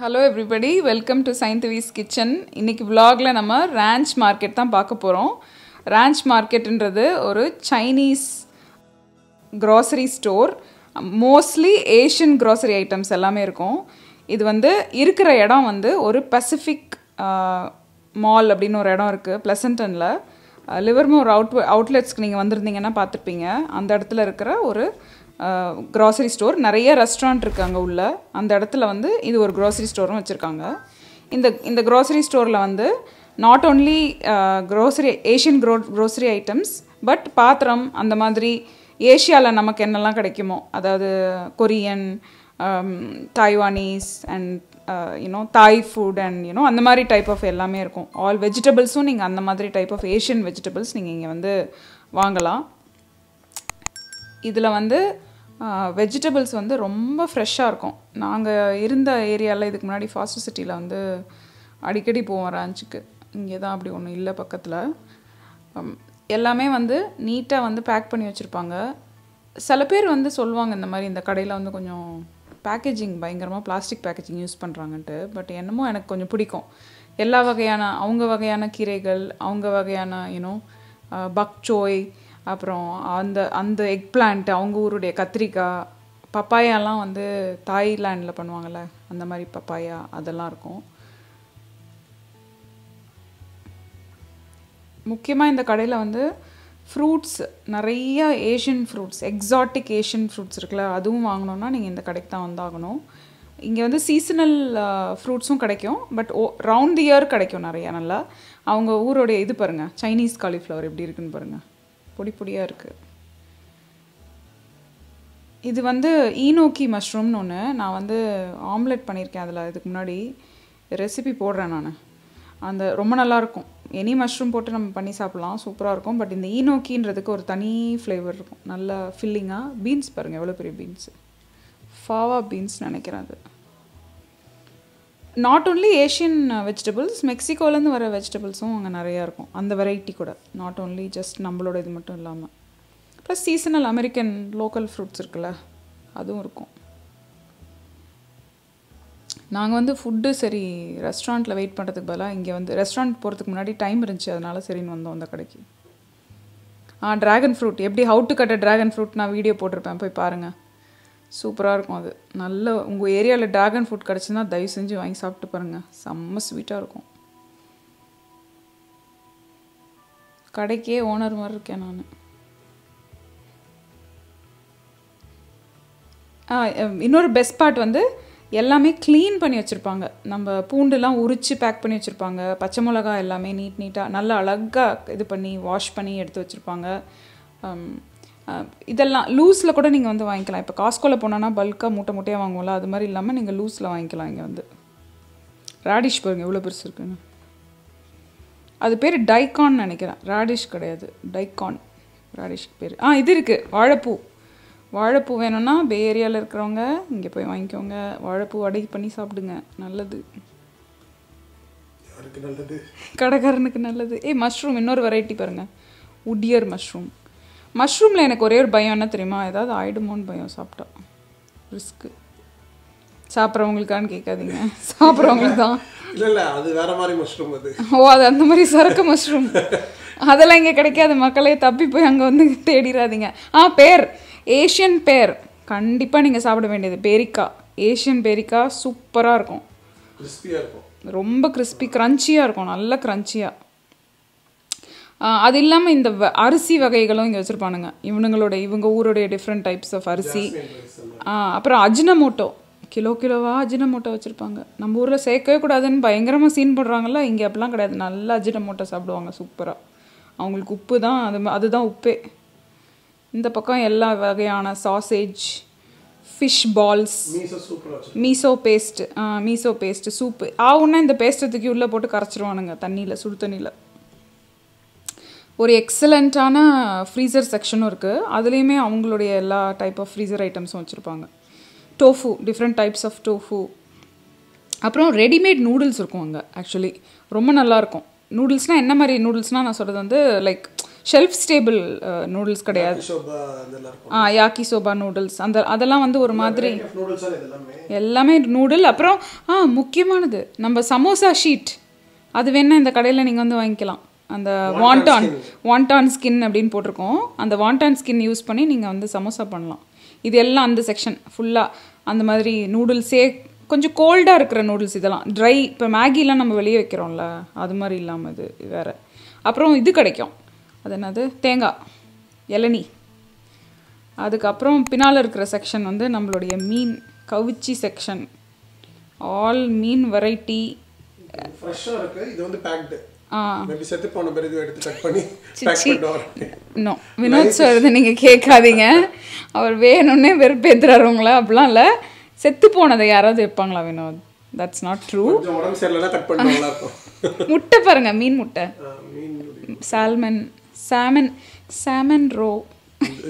hello everybody welcome to சயின்தவிஸ் kitchen இன்றைக்கி விலாகில் நம்ம ரேஞ்ச் மார்க்கெட் தான் பார்க்க போகிறோம் ரேஞ்ச் மார்க்கெட்டுன்றது ஒரு Chinese grocery store mostly Asian grocery items எல்லாமே இருக்கும் இது வந்து இருக்கிற இடம் வந்து ஒரு பசிஃபிக் மால் அப்படின்னு ஒரு இடம் இருக்குது ப்ளசன்டனில் லிவர்மோர் அவுட் அவுட்லெட்ஸ்க்கு நீங்கள் வந்திருந்தீங்கன்னா பார்த்துருப்பீங்க அந்த இடத்துல இருக்கிற ஒரு க்ராசரி ஸ்டோர் நிறைய ரெஸ்டாரண்ட் இருக்காங்க உள்ள அந்த இடத்துல வந்து இது ஒரு க்ராசரி ஸ்டோரும் வச்சுருக்காங்க இந்த இந்த க்ராசரி ஸ்டோரில் வந்து நாட் ஓன்லி க்ரோசரி ஏஷியன் க்ரோ க்ரோசரி ஐட்டம்ஸ் பட் பாத்திரம் அந்த மாதிரி ஏஷியாவில் நமக்கு என்னெல்லாம் கிடைக்குமோ அதாவது Korean Taiwanese and you know Thai food and you know அந்த மாதிரி டைப் ஆஃப் எல்லாமே இருக்கும் ஆல் வெஜிடபிள்ஸும் நீங்கள் அந்த மாதிரி டைப் ஆஃப் ஏஷியன் வெஜிடபிள்ஸ் நீங்கள் இங்கே வந்து வாங்கலாம் இதில் வந்து வெஜிடபிள்ஸ் வந்து ரொம்ப ஃப்ரெஷ்ஷாக இருக்கும் நாங்கள் இருந்த ஏரியாவில் இதுக்கு முன்னாடி ஃபாஸ்ட் சிட்டியில் வந்து அடிக்கடி போவோம் ராஞ்சுக்கு இங்கே தான் அப்படி ஒன்றும் இல்லை பக்கத்தில் எல்லாமே வந்து நீட்டாக வந்து பேக் பண்ணி வச்சுருப்பாங்க சில பேர் வந்து சொல்லுவாங்க இந்த மாதிரி இந்த கடையில் வந்து கொஞ்சம் பேக்கேஜிங் பயங்கரமாக பிளாஸ்டிக் பேக்கேஜிங் யூஸ் பண்ணுறாங்கன்ட்டு பட் என்னமோ எனக்கு கொஞ்சம் பிடிக்கும் எல்லா வகையான அவங்க வகையான கீரைகள் அவங்க வகையான யூனோ பக்சோய் அப்புறம் அந்த அந்த எக் பிளான்ட் அவங்க ஊருடைய கத்திரிக்காய் பப்பாயாலாம் வந்து தாய்லாண்டில் பண்ணுவாங்கள்ல அந்த மாதிரி பப்பாயா அதெல்லாம் இருக்கும் முக்கியமாக இந்த கடையில் வந்து ஃப்ரூட்ஸ் நிறைய Asian fruits exotic Asian fruits இருக்குல்ல அதுவும் வாங்கினோம்னா நீங்கள் இந்த கடைக்கு தான் வந்தாகணும் இங்கே வந்து சீசனல் ஃப்ரூட்ஸும் கிடைக்கும் பட் ஓ ரவுண்ட் தி இயர் கிடைக்கும் நிறையா நல்லா அவங்க ஊரோடைய இது பாருங்கள் சைனீஸ் காலிஃப்ளவர் எப்படி இருக்குன்னு பாருங்கள் பொடி பொடியாக இருக்குது இது வந்து ஈநோக்கி மஷ்ரூம்னு ஒன்று நான் வந்து ஆம்லெட் பண்ணியிருக்கேன் அதில் இதுக்கு முன்னாடி ரெசிபி போடுறேன் நான் அந்த ரொம்ப நல்லாயிருக்கும் எனி மஷ்ரூம் போட்டு நம்ம பண்ணி சாப்பிட்லாம் சூப்பராக இருக்கும் பட் இந்த ஈனோக்கின்றதுக்கு ஒரு தனி ஃப்ளேவர் இருக்கும் நல்லா ஃபில்லிங்காக பீன்ஸ் பாருங்கள் எவ்வளோ பெரிய பீன்ஸு ஃபாவா பீன்ஸ் நினைக்கிறேன் அது நாட் ஓன்லி ஏஷியன் வெஜிடபிள்ஸ் மெக்சிகோலேருந்து வர வெஜிடபிள்ஸும் அங்கே நிறையா இருக்கும் அந்த வெரைட்டி கூட நாட் ஓன்லி ஜஸ்ட் நம்மளோட இது மட்டும் இல்லாமல் plus seasonal American local fruits இருக்குல்ல அதுவும் இருக்கும் நாங்கள் வந்து ஃபுட்டு சரி ரெஸ்டாரண்ட்டில் வெயிட் பண்ணுறதுக்கு பதிலாக இங்கே வந்து ரெஸ்டாரண்ட் போகிறதுக்கு முன்னாடி டைம் இருந்துச்சு அதனால சரின்னு வந்தோம் அந்த கடைக்கு ஆ ட்ராகன் ஃப்ரூட் எப்படி how to cut a dragon fruit நான் வீடியோ போட்டிருப்பேன் போய் பாருங்கள் சூப்பராக இருக்கும் அது நல்ல உங்கள் ஏரியாவில் ட்ராகன் ஃப்ரூட் கிடச்சுன்னா தயவு செஞ்சு வாங்கி சாப்பிட்டு பாருங்கள் செம்ம ஸ்வீட்டாக இருக்கும் கடைக்கே ஓனர் மாதிரி இருக்கேன் நான் இன்னொரு பெஸ்ட் பார்ட் வந்து எல்லாமே க்ளீன் பண்ணி வச்சுருப்பாங்க நம்ம பூண்டுலாம் உரித்து பேக் பண்ணி வச்சுருப்பாங்க பச்சை மிளகா எல்லாமே நீட் நீட்டாக நல்லா அழகாக இது பண்ணி வாஷ் பண்ணி எடுத்து வச்சுருப்பாங்க இதெல்லாம் லூஸில் கூட நீங்கள் வந்து வாங்கிக்கலாம் இப்போ காஸ்கோவில் போனோன்னா பல்காக மூட்டை மூட்டையாக வாங்குவோம்ல அது மாதிரி இல்லாமல் நீங்கள் லூஸில் வாங்கிக்கலாம் இங்கே வந்து ராடிஷ் பாருங்கள் எவ்வளோ பெருசு இருக்குன்னு அது பேர் டைகான் நினைக்கிறேன் ராடிஷ் கிடையாது டைகான் ராடிஷ் பேர் ஆ இது இருக்குது வாழைப்பூ வாழைப்பூ வேணும்னா பே ஏரியாவில் இருக்கிறவங்க இங்கே போய் வாங்கிக்கோங்க வாழைப்பூ வடை பண்ணி சாப்பிடுங்க நல்லது கடைக்காரனுக்கு நல்லது ஏ மஷ்ரூம் இன்னொரு வெரைட்டி பாருங்கள் உடியர் மஷ்ரூம் மஷ்ரூமில் எனக்கு ஒரே ஒரு பயம் என்ன தெரியுமா ஏதாவது ஆயிடுமோன்னு பயம் சாப்பிட்டா ரிஸ்க்கு சாப்பிட்றவங்களுக்கான்னு கேட்காதீங்க சாப்பிட்றவங்களுக்கு தான் இல்லை இல்லை அது வேற மாதிரி மஷ்ரூம் அது ஓ அது அந்த மாதிரி சரக்கு மஷ்ரூம் அதெல்லாம் இங்கே கிடைக்காது மக்களே தப்பி போய் அங்கே வந்து தேடிடாதீங்க ஆ பேர் ஏஷியன் பேர் கண்டிப்பாக நீங்கள் சாப்பிட வேண்டியது பேரிக்கா ஏஷியன் பேரிக்கா சூப்பராக இருக்கும் இருக்கும் ரொம்ப கிறிஸ்பி க்ரன்ச்சியாக இருக்கும் நல்ல க்ரன்ச்சியாக அது இல்லாமல் இந்த அரிசி வகைகளும் இங்கே வச்சுருப்பானுங்க இவனுங்களோட இவங்க ஊருடைய டிஃப்ரெண்ட் டைப்ஸ் ஆஃப் அரிசி அப்புறம் அஜினமோட்டோ கிலோ கிலோவாக அஜினமோட்டோ வச்சுருப்பாங்க நம்ம ஊரில் சேர்க்கவே கூடாதுன்னு பயங்கரமாக சீன் போடுறாங்கல்ல இங்கே அப்படிலாம் கிடையாது நல்லா அஜினமோட்டோ சாப்பிடுவாங்க சூப்பராக அவங்களுக்கு உப்பு தான் அது அதுதான் உப்பே இந்த பக்கம் எல்லா வகையான sausage fish balls miso paste miso paste soup ஆவுன்னா இந்த பேஸ்ட்டுக்கு உள்ளே போட்டு கரைச்சிருவானுங்க தண்ணியில் சுடு தண்ணியில் ஒரு எக்ஸலண்ட்டான ஃப்ரீசர் செக்ஷனும் இருக்குது அதுலேயுமே அவங்களுடைய எல்லா டைப் ஆஃப் ஃப்ரீசர் ஐட்டம்ஸும் வச்சுருப்பாங்க tofu different types of tofu அப்புறம் ரெடிமேட் நூடுல்ஸ் இருக்கும் அங்கே ஆக்சுவலி ரொம்ப நல்லாயிருக்கும் நூடுல்ஸ்னால் என்ன மாதிரி நூடுல்ஸ்னால் நான் சொல்கிறது வந்து லைக் ஷெல்ஃப் ஸ்டேபிள் நூடுல்ஸ் கிடையாது ஆ யாக்கி சோபா நூடுல்ஸ் அந்த அதெல்லாம் வந்து ஒரு மாதிரி எல்லாமே நூடுல் அப்புறம் ஆ முக்கியமானது நம்ம சமோசா ஷீட் அது வேணால் இந்த கடையில் நீங்கள் வந்து வாங்கிக்கலாம் அந்த வாண்டான் வாண்டான் ஸ்கின் அப்படின்னு போட்டிருக்கோம் அந்த வாண்டான் ஸ்கின் யூஸ் பண்ணி நீங்கள் வந்து சமோசா பண்ணலாம் இது எல்லாம் அந்த செக்ஷன் ஃபுல்லாக அந்த மாதிரி நூடுல்ஸே கொஞ்சம் கோல்டாக இருக்கிற நூடுல்ஸ் இதெல்லாம் ட்ரை இப்போ மேகிலாம் நம்ம வெளியே வைக்கிறோம்ல அது மாதிரி இல்லாமல் இது வேறு அப்புறம் இது கிடைக்கும் அது என்னது தேங்காய் இளநி அதுக்கப்புறம் பின்னால் இருக்கிற செக்ஷன் வந்து நம்மளுடைய மீன் கவுச்சி செக்ஷன் ஆல் மீன் வெரைட்டி ஃப்ரெஷ்ஷாக இருக்குது இது வந்து பேக்டு நோ வினோத் நீங்கள் கேட்காதீங்க அவர் வேணும்னே வெறுப்பேத்துறாரு உங்களை அப்படிலாம் இல்லை செத்து போனதை யாராவது வைப்பாங்களா வினோத் தட்ஸ் நாட் ட்ரூ முட்டை பாருங்க மீன் முட்டை சால்மன் சாமன் சாமன் ரோ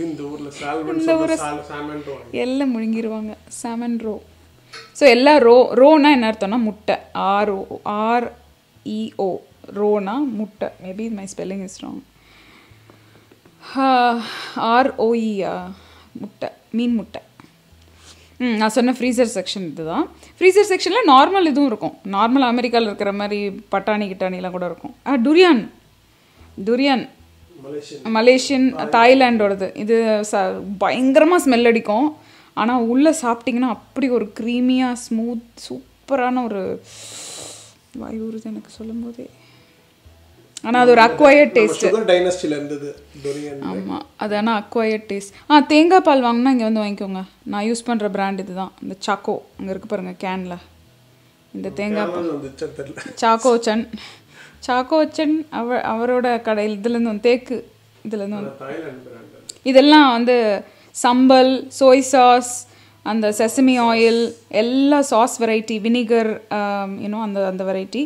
இந்த ஊர்ல முழுங்கிடுவாங்க சாமன் ரோ ஸோ எல்லா ரோ ரோனா என்ன அர்த்தம்னா முட்டை ஆர் ஆர் இஓ ரோனா முட்டை maybe my spelling is wrong ஆர்ஓஇயா முட்டை மீன் முட்டை நான் சொன்ன ஃப்ரீசர் செக்ஷன் இதுதான் ஃப்ரீசர் செக்ஷனில் நார்மல் இதுவும் இருக்கும் நார்மல் அமெரிக்காவில் இருக்கிற மாதிரி பட்டாணி கிட்டாணிலாம் கூட இருக்கும் ஆ டுரியான் துரியன் மலேசியன் தாய்லாண்டோடது இது ச பயங்கரமாக ஸ்மெல் அடிக்கும் ஆனால் உள்ளே சாப்பிட்டிங்கன்னா அப்படி ஒரு க்ரீமியாக ஸ்மூத் சூப்பரான ஒரு வாய் ஊறுது எனக்கு சொல்லும் போதே ஆனால் அது ஒரு அக்வயர்ட் டேஸ்ட் டைனஸ்டியில் இருந்தது ஆமாம் அது ஆனால் அக்வயர்ட் டேஸ்ட் ஆ தேங்காய் பால் வாங்கினா இங்கே வந்து வாங்கிக்கோங்க நான் யூஸ் பண்ணுற பிராண்ட் இதுதான் இந்த சாக்கோ அங்கே இருக்கு பாருங்கள் கேனில் இந்த தேங்காய் பால் சாக்கோ சாக்கோ சாக்கோச்சன் அவர் அவரோட கடையில் இதுலேருந்து வந்து தேக்கு இதுலேருந்து வந்து இதெல்லாம் வந்து சம்பல் சோய் சாஸ் அந்த செசமி ஆயில் எல்லா சாஸ் வெரைட்டி வினிகர் யூனோ அந்த அந்த வெரைட்டி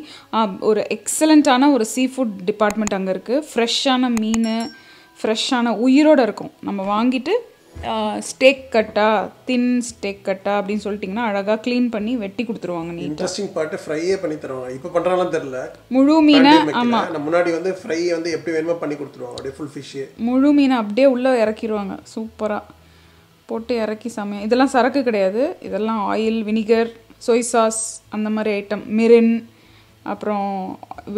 ஒரு எக்ஸலண்ட்டான ஒரு சீ ஃபுட் டிபார்ட்மெண்ட் அங்கே இருக்குது ஃப்ரெஷ்ஷான மீன் ஃப்ரெஷ்ஷான உயிரோடு இருக்கும் நம்ம வாங்கிட்டு ஸ்டேக் கட்டா தின் ஸ்டேக் கட்டா அப்படின்னு சொல்லிட்டிங்கன்னா அழகாக க்ளீன் பண்ணி வெட்டி கொடுத்துருவாங்க நீ இன்ட்ரெஸ்டிங் பார்ட்டு ஃப்ரையே பண்ணி தருவாங்க இப்போ பண்ணுறாங்களாம் தெரில முழு மீனை ஆமாம் முன்னாடி வந்து ஃப்ரை வந்து எப்படி வேணுமோ பண்ணி கொடுத்துருவாங்க அப்படியே ஃபுல் ஃபிஷ்ஷு முழு மீனை அப்படியே உள்ளே இறக்கிடுவாங்க சூப்பராக போட்டு இறக்கி சமையல் இதெல்லாம் சரக்கு கிடையாது இதெல்லாம் ஆயில் வினிகர் சோய் சாஸ் அந்த மாதிரி ஐட்டம் மிரின் அப்புறம்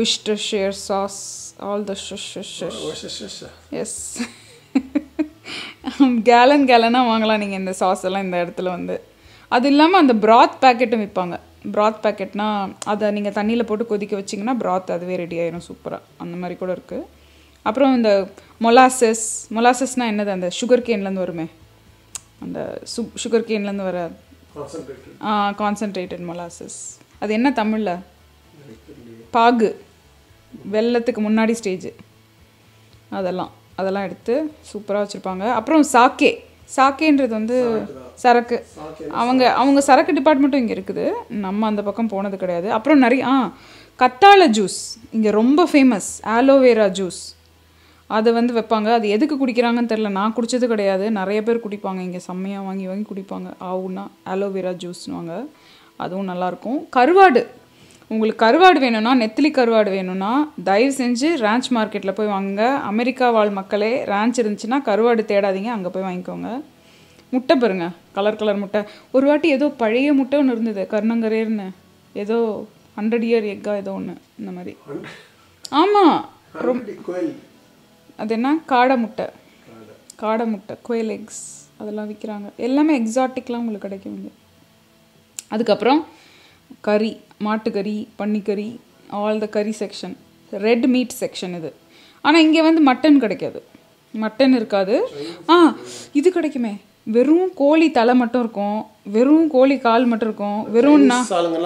விஷ்டர் சாஸ் ஆல் த எஸ் கேலன் கேலனாக வாங்கலாம் நீங்கள் இந்த சாஸ் எல்லாம் இந்த இடத்துல வந்து அது இல்லாமல் அந்த ப்ராத் பேக்கெட்டும் விற்பாங்க ப்ராத் பேக்கெட்னால் அதை நீங்கள் தண்ணியில் போட்டு கொதிக்க வச்சிங்கன்னா ப்ராத் அதுவே ரெடி ஆயிரும் சூப்பராக அந்த மாதிரி கூட இருக்குது அப்புறம் இந்த மொலாசஸ் மொலாசஸ்னால் என்னது அந்த சுகர் கேன்லேருந்து வருமே அந்த சு சுகர் கேன்லேருந்து வர கான்சன்ட்ரேட்டட் மொலாசஸ் அது என்ன தமிழில் பாகு வெள்ளத்துக்கு முன்னாடி ஸ்டேஜ் அதெல்லாம் அதெல்லாம் எடுத்து சூப்பராக வச்சுருப்பாங்க அப்புறம் சாக்கே சாக்கேன்றது வந்து சரக்கு அவங்க அவங்க சரக்கு டிபார்ட்மெண்ட்டும் இங்கே இருக்குது நம்ம அந்த பக்கம் போனது கிடையாது அப்புறம் நிறைய ஆ கத்தாழை ஜூஸ் இங்கே ரொம்ப ஃபேமஸ் ஆலோவேரா ஜூஸ் அதை வந்து வைப்பாங்க அது எதுக்கு குடிக்கிறாங்கன்னு தெரில நான் குடித்தது கிடையாது நிறைய பேர் குடிப்பாங்க இங்கே செம்மையாக வாங்கி வாங்கி குடிப்பாங்க ஆவுன்னா ஆலோவேரா ஜூஸ்னுவாங்க அதுவும் நல்லாயிருக்கும் கருவாடு உங்களுக்கு கருவாடு வேணும்னா நெத்திலி கருவாடு வேணும்னா தயவு செஞ்சு ரேஞ்ச் மார்க்கெட்டில் போய் வாங்குங்க அமெரிக்கா வாழ் மக்களே ரேஞ்ச் இருந்துச்சுன்னா கருவாடு தேடாதீங்க அங்கே போய் வாங்கிக்கோங்க முட்டை பாருங்க கலர் கலர் முட்டை ஒரு வாட்டி ஏதோ பழைய முட்டை ஒன்று இருந்தது கருணங்கரேர்னு ஏதோ ஹண்ட்ரட் இயர் எக்கா ஏதோ ஒன்று இந்த மாதிரி ஆமாம் ரொம்ப அது என்ன காடை முட்டை காடை முட்டை கோயில் எக்ஸ் அதெல்லாம் விற்கிறாங்க எல்லாமே எக்ஸாட்டிக்லாம் உங்களுக்கு கிடைக்கும் இங்கே அதுக்கப்புறம் கறி மாட்டுக்கறி பன்னிக்கறி ஆல் த கறி செக்ஷன் ரெட் மீட் செக்ஷன் இது ஆனால் இங்கே வந்து மட்டன் கிடைக்காது மட்டன் இருக்காது ஆ இது கிடைக்குமே வெறும் கோழி தலை மட்டும் இருக்கும் வெறும் கோழி கால் மட்டும் இருக்கும் வெறும்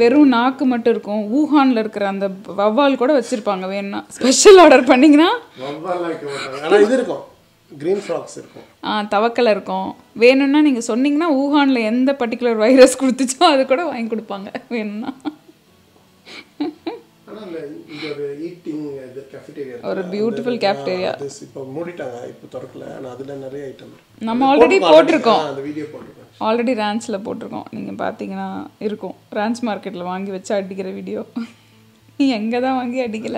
வெறும் நாக்கு மட்டும் இருக்கும் ஊஹான்ல இருக்கிற அந்த வவ்வால் கூட வச்சிருப்பாங்க வேணும்னா ஸ்பெஷல் ஆர்டர் பண்ணீங்கன்னா ஆ தவக்கலை இருக்கும் வேணும்னா நீங்கள் சொன்னீங்கன்னா ஊஹானில் எந்த பர்டிகுலர் வைரஸ் கொடுத்துச்சோ அது கூட வாங்கி கொடுப்பாங்க வேணும்னா ஒரு பியூட்டிஃபுல் கேஃப்டேரியா இப்போ மூடிட்டாங்க இப்போ திறக்கல ஆனால் அதில் நிறைய ஐட்டம் நம்ம ஆல்ரெடி போட்டிருக்கோம் அந்த வீடியோ போட்டிருக்கோம் ஆல்ரெடி ரான்ஸில் போட்டிருக்கோம் நீங்கள் பார்த்தீங்கன்னா இருக்கும் ரான்ஸ் மார்க்கெட்டில் வாங்கி வச்சு அடிக்கிற வீடியோ நீ எங்கே தான் வாங்கி அடிக்கல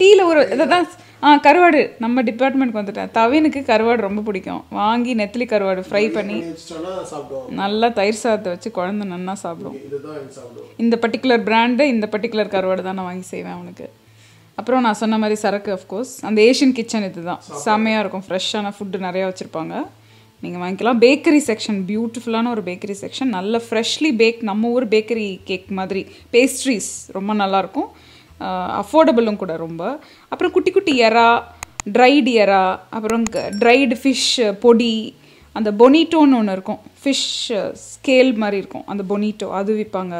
டீயில் ஒரு இதான் ஆ கருவாடு நம்ம டிபார்ட்மெண்ட்க்கு வந்துட்டேன் தவினுக்கு கருவாடு ரொம்ப பிடிக்கும் வாங்கி நெத்திலி கருவாடு ஃப்ரை பண்ணி நல்லா தயிர் சாதத்தை வச்சு குழந்த நல்லா சாப்பிடும் இந்த பர்டிகுலர் பிராண்டு இந்த பர்டிகுலர் கருவாடு தான் நான் வாங்கி செய்வேன் அவனுக்கு அப்புறம் நான் சொன்ன மாதிரி சரக்கு அஃப்கோர்ஸ் அந்த ஏஷியன் கிச்சன் இது தான் செம்மையாக இருக்கும் ஃப்ரெஷ்ஷான ஃபுட்டு நிறையா வச்சுருப்பாங்க நீங்கள் வாங்கிக்கலாம் பேக்கரி செக்ஷன் பியூட்டிஃபுல்லான ஒரு பேக்கரி செக்ஷன் நல்ல ஃப்ரெஷ்லி பேக் நம்ம ஊர் பேக்கரி கேக் மாதிரி பேஸ்ட்ரீஸ் ரொம்ப நல்லாயிருக்கும் அஃபோர்டபுளும் கூட ரொம்ப அப்புறம் குட்டி குட்டி எறா ட்ரைடு எறா அப்புறம் ட்ரைடு ஃபிஷ் பொடி அந்த பொனிட்டோன்னு ஒன்று இருக்கும் ஃபிஷ் ஸ்கேல் மாதிரி இருக்கும் அந்த பொனிட்டோ அது விற்பாங்க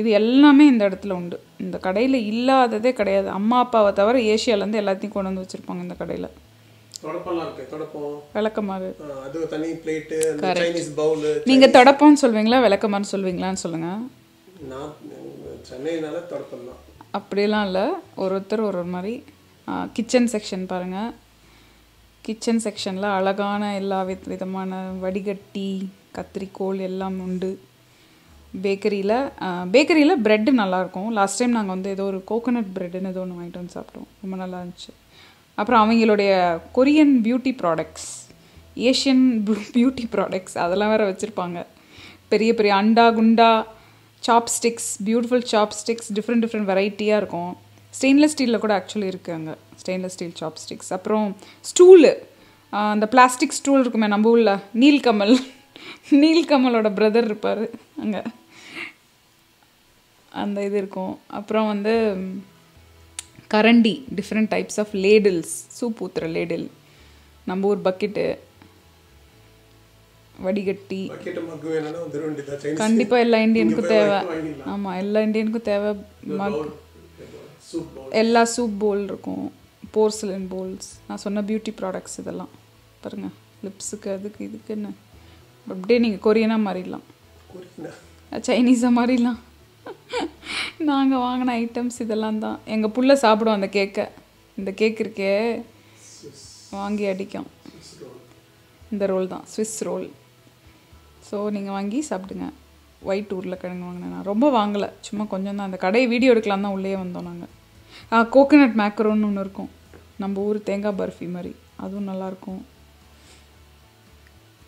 இது எல்லாமே இந்த இடத்துல உண்டு இந்த கடையில் இல்லாததே கிடையாது அம்மா அப்பாவை தவிர ஏஷியாவிலேருந்து எல்லாத்தையும் கொண்டு வந்து வச்சுருப்பாங்க இந்த கடையில் விளக்கமாறு நீங்க தொடப்பம்னு சொல்வீங்களா விளக்கமாறு சொல்வீங்களான்னு சொல்லுங்க அப்படிலாம் இல்லை ஒரு ஒருத்தர் ஒரு ஒரு மாதிரி கிச்சன் செக்ஷன் பாருங்கள் கிச்சன் செக்ஷனில் அழகான எல்லா வித விதமான வடிகட்டி கத்திரிக்கோள் எல்லாம் உண்டு பேக்கரியில் பேக்கரியில் ப்ரெட்டு நல்லாயிருக்கும் லாஸ்ட் டைம் நாங்கள் வந்து ஏதோ ஒரு கோகோனட் ப்ரெட்டுன்னு ஏதோ ஒன்று வாங்கிட்டு வந்து சாப்பிட்டோம் ரொம்ப நல்லா இருந்துச்சு அப்புறம் அவங்களுடைய Korean beauty products Asian beauty products அதெல்லாம் வேறு வச்சுருப்பாங்க பெரிய பெரிய அண்டா குண்டா chopsticks beautiful chopsticks different different வெரைட்டியாக இருக்கும் ஸ்டெயின்லெஸ் ஸ்டீலில் கூட ஆக்சுவலி இருக்குது அங்கே ஸ்டெயின்லெஸ் ஸ்டீல் சாப்ஸ்டிக்ஸ் அப்புறம் ஸ்டூலு அந்த பிளாஸ்டிக் ஸ்டூல் இருக்குமே நம்ம ஊரில் நீல்கமல் நீல்கமலோட பிரதர் இருப்பார் அங்கே அந்த இது இருக்கும் அப்புறம் வந்து கரண்டி different types of ladles soup ஊத்துற லேடில் நம்ம ஊர் பக்கெட்டு வடிகட்டி கண்டிப்பாக எல்லா இந்தியனுக்கும் தேவை ஆமாம் எல்லா இந்தியனுக்கும் தேவை மக் எல்லா சூப் போல் இருக்கும் போர்சிலின் போல்ஸ் நான் சொன்ன பியூட்டி ப்ராடக்ட்ஸ் இதெல்லாம் பாருங்கள் லிப்ஸுக்கு அதுக்கு இதுக்குன்னு அப்படியே நீங்கள் கொரியனாக மாறிடலாம் சைனீஸாக மாறிடலாம் நாங்கள் வாங்கின ஐட்டம்ஸ் இதெல்லாம் தான் எங்கள் புள்ள சாப்பிடும் அந்த கேக்கை இந்த கேக் இருக்கே வாங்கி அடிக்கும் இந்த ரோல் தான் ஸ்விஸ் ரோல் ஸோ நீங்கள் வாங்கி சாப்பிடுங்க ஒயிட் உருளைக்கிழங்கு வாங்கினேன் நான் ரொம்ப வாங்கலை சும்மா கொஞ்சம் தான் அந்த கடையை வீடியோ எடுக்கலாம் தான் உள்ளே வந்தோம் நாங்கள் கோகோனட் மேக்கரோன்னு ஒன்று இருக்கும் நம்ம ஊர் தேங்காய் பர்ஃபி மாதிரி அதுவும் நல்லாயிருக்கும்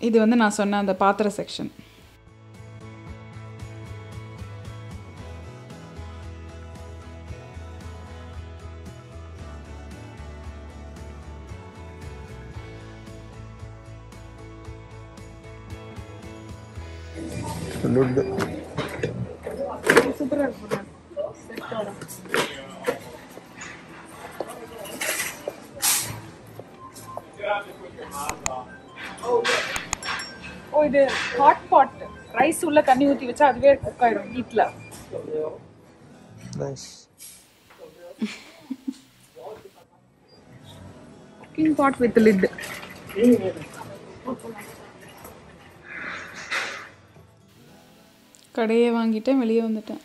இது வந்து நான் சொன்ன அந்த பாத்திர செக்ஷன் लुट ஓ இது ஹாட் பாட் ரைஸ் உள்ள தண்ணி ஊத்தி வச்சா அதுவே குக் ஆயிடும் வீட்ல nice cooking pot with lid கடையை வாங்கிட்டேன் வெளியே வந்துட்டேன்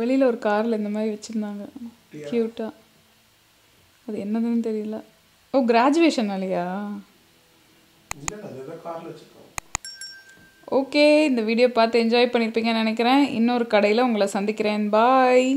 வெளியில் ஒரு காரில் இந்த மாதிரி வச்சுருந்தாங்க க்யூட்டாக அது என்னதுன்னு தெரியல ஓ கிராஜுவேஷன் இல்லையா ஓகே இந்த வீடியோ பார்த்து என்ஜாய் பண்ணியிருப்பீங்கன்னு நினைக்கிறேன் இன்னொரு கடையில் உங்களை சந்திக்கிறேன் பாய்